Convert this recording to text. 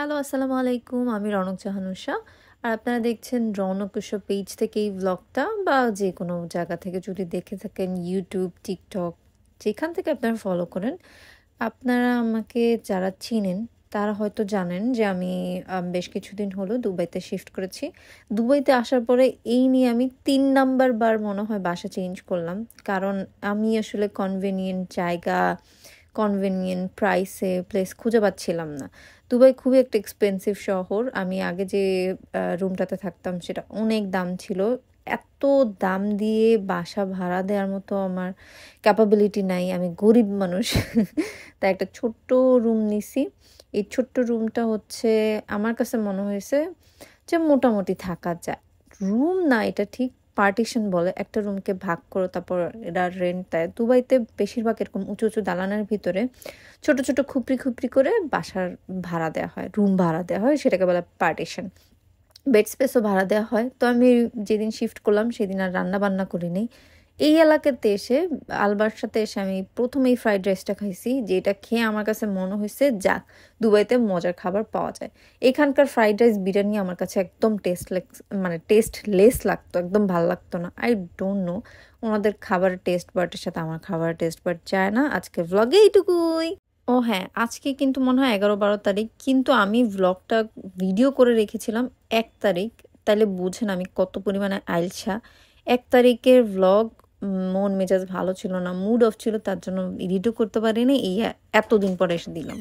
hello আসসালামু আলাইকুম আমি রনক জাহানুষা আর আপনারা দেখছেন রনক কুশো পেজ থেকে এই ব্লগটা বা যে কোনো জায়গা থেকে যদি দেখে থাকেন ইউটিউব টিকটক যেখান থেকে আপনারা ফলো করেন আপনারা আমাকে যারা চিনেন তারা হয়তো জানেন যে আমি বেশ কিছুদিন হলো দুবাইতে শিফট করেছি দুবাইতে আসার পরে এই নিয়ে আমি তিন নাম্বার বার মনে হয় বাসা চেঞ্জ করলাম কারণ আমি আসলে কনভেনিয়েন্ট জায়গা কনভেনিয়েন্ট প্রাইসে প্লেস খুঁজে পাচ্ছিলাম না দুবাই খুবই একটা এক্সপেন্সিভ শহর আমি আগে যে রুমটাতে থাকতাম সেটা অনেক দাম ছিল এত দাম দিয়ে বাসা ভাড়া দেওয়ার মতো আমার ক্যাপাবিলিটি নাই আমি গরিব মানুষ তাই একটা ছোট্ট রুম নিছি এই ছোট্ট রুমটা হচ্ছে আমার কাছে মনে হয়েছে যে মোটামুটি থাকা যায় রুম না এটা ঠিক পার্টিশন বলে একটা রুমকে ভাগ করো তারপর এরা রেন্ট দেয় দুবাইতে বেশিরভাগ এরকম উঁচু উঁচু দালানের ভিতরে ছোট ছোট খুপড়ি খুপড়ি করে বাসার ভাড়া দেওয়া হয় রুম ভাড়া দেওয়া হয় সেটাকে বলে পার্টিশন বেড স্পেসও ভাড়া দেওয়া হয় তো আমি যেদিন শিফট করলাম সেদিন আর রান্না বান্না করি নেই এই এলাকাতে এসে আলবার সাথে এসে আমি প্রথম এই ফ্রাইড রাইসটা খাইছি যেটা খেয়ে আমার কাছে মনে হয়েছে যাক দুবাইতে মজার খাবার পাওয়া যায় এখানকার ফ্রাইড রাইস বিরিয়ানি আমার কাছে একদম টেস্ট মানে টেস্ট লেস লাগতো একদম ভাল লাগতো না আই ডোন্ট নো ওনাদের খাবার টেস্ট বার্টের সাথে আমার খাবার টেস্ট বার্ট যায় না আজকে ব্লগে এইটুকুই ও হ্যাঁ আজকে কিন্তু মনে হয় এগারো বারো তারিখ কিন্তু আমি ব্লগটা ভিডিও করে রেখেছিলাম এক তারিখ তাহলে বুঝেন আমি কত পরিমাণে আইলসা এক তারিখের ব্লগ মন মেজাজ ভালো ছিল না মুড অফ ছিল তার জন্য এডিটও করতে পারিনি এই এতদিন পরে এসে দিলাম